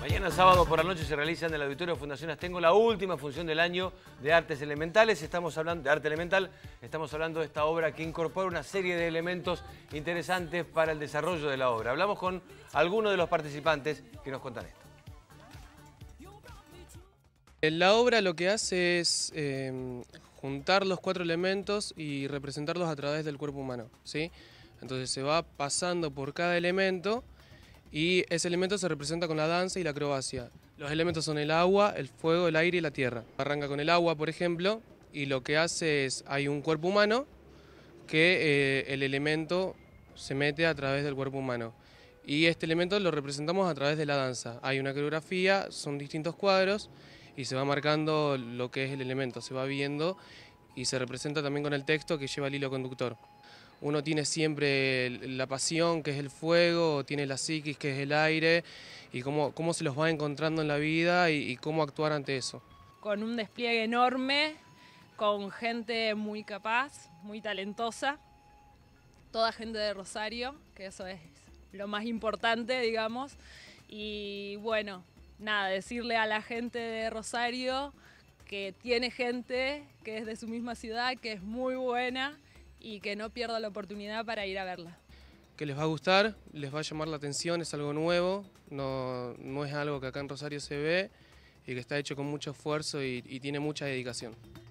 Mañana sábado por la noche se realiza en el Auditorio de Fundación Tengo la última función del año de Artes Elementales. Estamos hablando de Arte Elemental, estamos hablando de esta obra que incorpora una serie de elementos interesantes para el desarrollo de la obra. Hablamos con algunos de los participantes que nos cuentan esto. La obra lo que hace es em, juntar los cuatro elementos y representarlos a través del cuerpo humano. ¿sí? Entonces se va pasando por cada elemento y ese elemento se representa con la danza y la acrobacia. Los elementos son el agua, el fuego, el aire y la tierra. Arranca con el agua, por ejemplo, y lo que hace es, hay un cuerpo humano que eh, el elemento se mete a través del cuerpo humano. Y este elemento lo representamos a través de la danza. Hay una coreografía, son distintos cuadros y se va marcando lo que es el elemento, se va viendo y se representa también con el texto que lleva el hilo conductor uno tiene siempre la pasión, que es el fuego, tiene la psiquis, que es el aire, y cómo, se los va encontrando en la vida y, y cómo actuar ante eso. Con un despliegue enorme, con gente muy capaz, muy talentosa, toda gente de Rosario, que eso es lo más importante, digamos, y bueno, nada, decirle a la gente de Rosario que tiene gente que es de su misma ciudad, que es muy buena y que no pierda la oportunidad para ir a verla. Que les va a gustar, les va a llamar la atención, es algo nuevo, no, es algo que acá en Rosario se ve y que está hecho con mucho esfuerzo y tiene mucha dedicación.